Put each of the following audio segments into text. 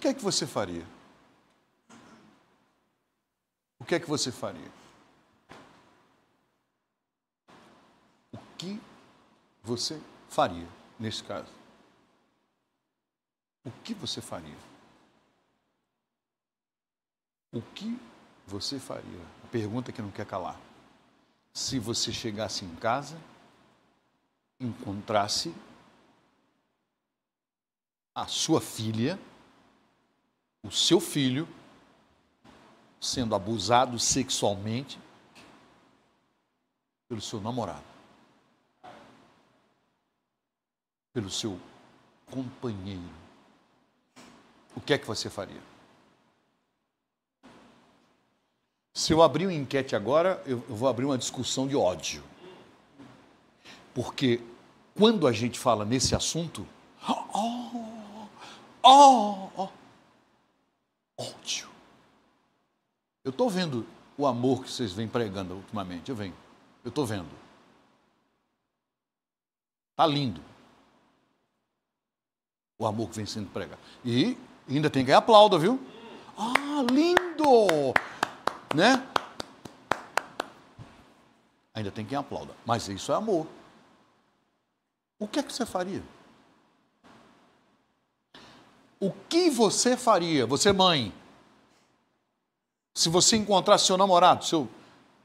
que é que você faria? O que é que você faria? O que você faria nesse caso? O que você faria? O que você faria? A pergunta que não quer calar. Se você chegasse em casa, encontrasse a sua filha o seu filho sendo abusado sexualmente pelo seu namorado, pelo seu companheiro, o que é que você faria? Se eu abrir uma enquete agora, eu vou abrir uma discussão de ódio. Porque quando a gente fala nesse assunto, oh, oh, Eu estou vendo o amor que vocês vêm pregando ultimamente, eu venho. Eu estou vendo. Está lindo. O amor que vem sendo pregado. E ainda tem quem aplauda, viu? Ah, lindo! Né? Ainda tem quem aplauda. Mas isso é amor. O que é que você faria? O que você faria, você mãe, se você encontrar seu namorado, seu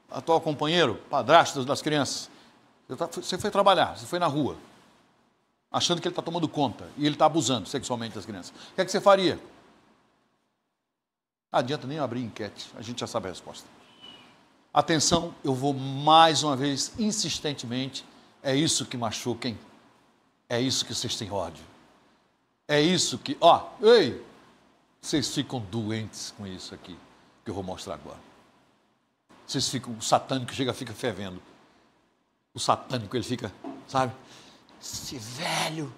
atual companheiro, padrasto das crianças, você tá, foi trabalhar, você foi na rua, achando que ele está tomando conta e ele está abusando sexualmente das crianças, o que, é que você faria? Não adianta nem abrir enquete, a gente já sabe a resposta. Atenção, eu vou mais uma vez insistentemente. É isso que machuquem. É isso que vocês têm ódio. É isso que, ó, ei, vocês ficam doentes com isso aqui que eu vou mostrar agora. Vocês ficam, o satânico chega, fica fervendo. O satânico, ele fica, sabe? Esse velho,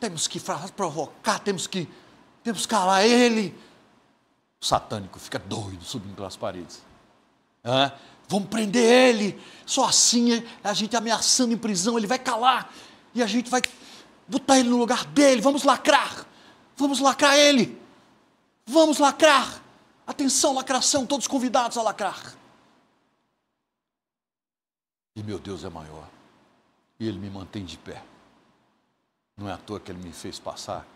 temos que provocar, temos que, temos que calar ele. O satânico fica doido subindo pelas paredes. Ah, vamos prender ele. Só assim a gente ameaçando em prisão, ele vai calar. E a gente vai botar ele no lugar dele. Vamos lacrar. Vamos lacrar ele. Vamos lacrar. Atenção, lacração, todos convidados a lacrar. E meu Deus é maior. E Ele me mantém de pé. Não é à toa que Ele me fez passar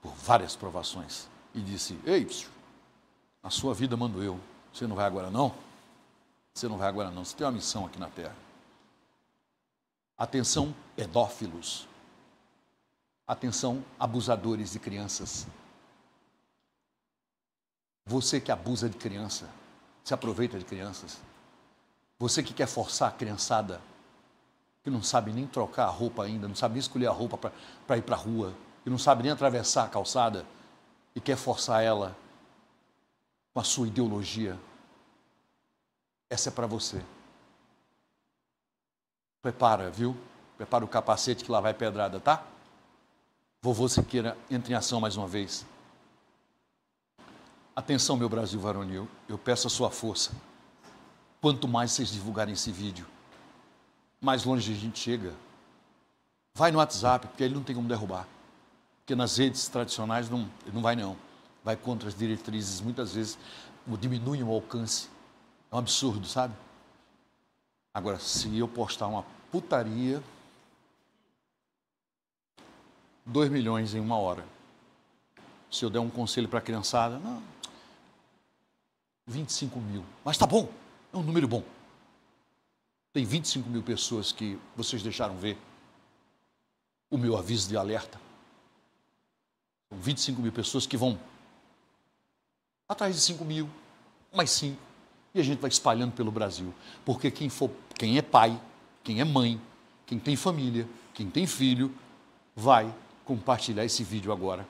por várias provações. E disse: Ei, a sua vida mando eu. Você não vai agora não? Você não vai agora não. Você tem uma missão aqui na terra. Atenção, pedófilos. Atenção, abusadores de crianças. Você que abusa de criança, se aproveita de crianças. Você que quer forçar a criançada, que não sabe nem trocar a roupa ainda, não sabe nem escolher a roupa para ir para a rua, que não sabe nem atravessar a calçada e quer forçar ela com a sua ideologia. Essa é para você. Prepara, viu? Prepara o capacete que lá vai pedrada, tá? Vovô Siqueira entre em ação mais uma vez. Atenção, meu Brasil varonil, eu peço a sua força. Quanto mais vocês divulgarem esse vídeo, mais longe a gente chega. Vai no WhatsApp, porque ele não tem como derrubar. Porque nas redes tradicionais não, não vai não. Vai contra as diretrizes, muitas vezes diminui o alcance. É um absurdo, sabe? Agora, se eu postar uma putaria, 2 milhões em uma hora. Se eu der um conselho para a criançada, não, 25 mil. Mas tá bom, é um número bom. Tem 25 mil pessoas que vocês deixaram ver o meu aviso de alerta. São 25 mil pessoas que vão atrás de 5 mil, mais 5. E a gente vai espalhando pelo Brasil. Porque quem, for, quem é pai, quem é mãe, quem tem família, quem tem filho, vai compartilhar esse vídeo agora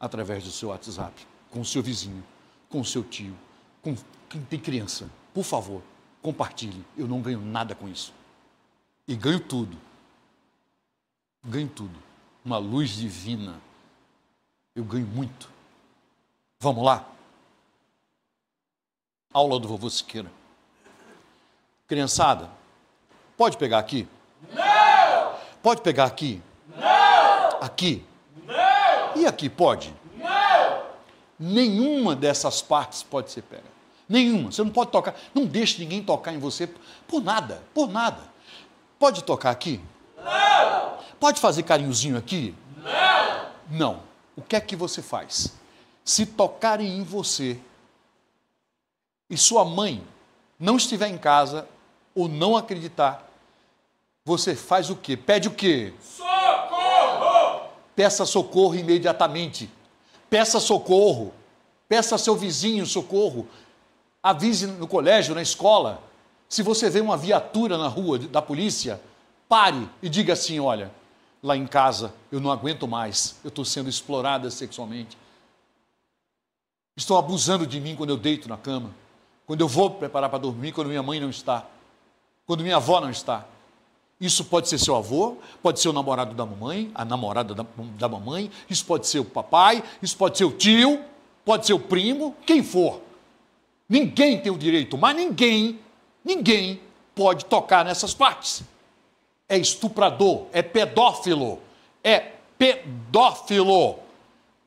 através do seu WhatsApp, com o seu vizinho, com o seu tio, com quem tem criança, por favor, compartilhe. Eu não ganho nada com isso. E ganho tudo. Ganho tudo. Uma luz divina. Eu ganho muito. Vamos lá? Aula do vovô Siqueira. Criançada, pode pegar aqui? Não! Pode pegar aqui? Não! Aqui? Não! E aqui pode? Não! Nenhuma dessas partes pode ser pega. Nenhuma. Você não pode tocar. Não deixe ninguém tocar em você por nada. Por nada. Pode tocar aqui? Não! Pode fazer carinhozinho aqui? Não! Não. O que é que você faz? Se tocarem em você e sua mãe não estiver em casa ou não acreditar, você faz o quê? Pede o quê? Socorro! Peça socorro imediatamente. Peça socorro. Peça seu vizinho socorro. Avise no colégio, na escola. Se você vê uma viatura na rua da polícia, pare e diga assim: olha, lá em casa eu não aguento mais, eu estou sendo explorada sexualmente. Estão abusando de mim quando eu deito na cama, quando eu vou preparar para dormir, quando minha mãe não está, quando minha avó não está. Isso pode ser seu avô, pode ser o namorado da mamãe, a namorada da, da mamãe, isso pode ser o papai, isso pode ser o tio, pode ser o primo, quem for. Ninguém tem o direito, mas ninguém, ninguém pode tocar nessas partes. É estuprador, é pedófilo, é pedófilo.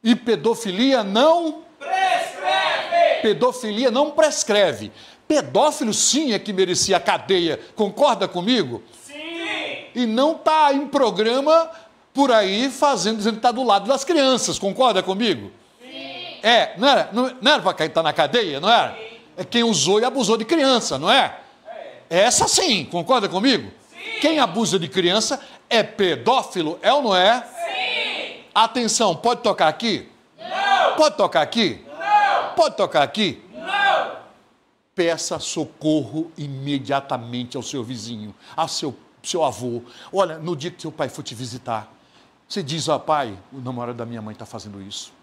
E pedofilia não prescreve. Pedofilia não prescreve. Pedófilo sim é que merecia a cadeia. Concorda comigo? Sim. E não tá em programa por aí fazendo dizendo que está do lado das crianças. Concorda comigo? Sim. É, não era, não, não era para estar tá na cadeia, não era? Sim é quem usou e abusou de criança, não é? é? Essa sim, concorda comigo? Sim. Quem abusa de criança é pedófilo, é ou não é? Sim. Atenção, pode tocar aqui? Não. Pode tocar aqui? Não. Pode tocar aqui? Não. Peça socorro imediatamente ao seu vizinho, ao seu, seu avô. Olha, no dia que seu pai for te visitar, você diz, ao pai, o namorado da minha mãe está fazendo isso.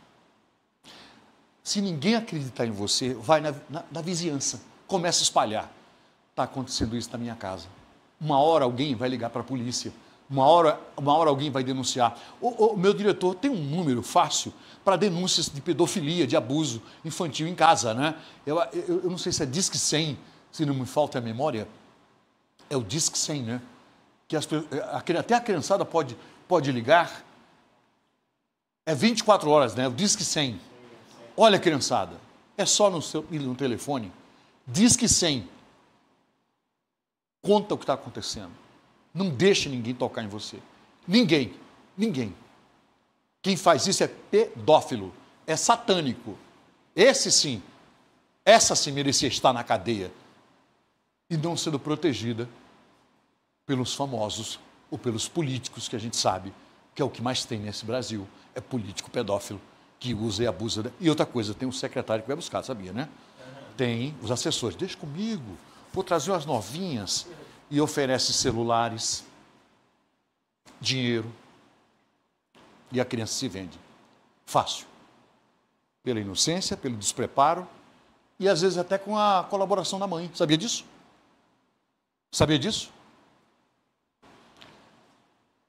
Se ninguém acreditar em você, vai na, na, na vizinhança, começa a espalhar. Está acontecendo isso na minha casa. Uma hora alguém vai ligar para a polícia. Uma hora, uma hora alguém vai denunciar. O, o meu diretor tem um número fácil para denúncias de pedofilia, de abuso infantil em casa, né? Eu, eu, eu não sei se é Disque 100, se não me falta a memória. É o Disque 100, né? Que as, eh, até a criançada pode, pode ligar. É 24 horas, né? O Disque 100. Olha, criançada, é só no, seu, no telefone. Diz que sem. Conta o que está acontecendo. Não deixe ninguém tocar em você. Ninguém. Ninguém. Quem faz isso é pedófilo. É satânico. Esse sim. Essa sim merecia estar na cadeia. E não sendo protegida pelos famosos ou pelos políticos que a gente sabe que é o que mais tem nesse Brasil. É político pedófilo que usa e abusa. E outra coisa, tem um secretário que vai buscar, sabia, né? Tem os assessores. Deixa comigo, vou trazer umas novinhas. E oferece celulares, dinheiro. E a criança se vende. Fácil. Pela inocência, pelo despreparo e às vezes até com a colaboração da mãe. Sabia disso? Sabia disso?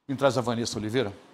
Me traz a Vanessa Oliveira.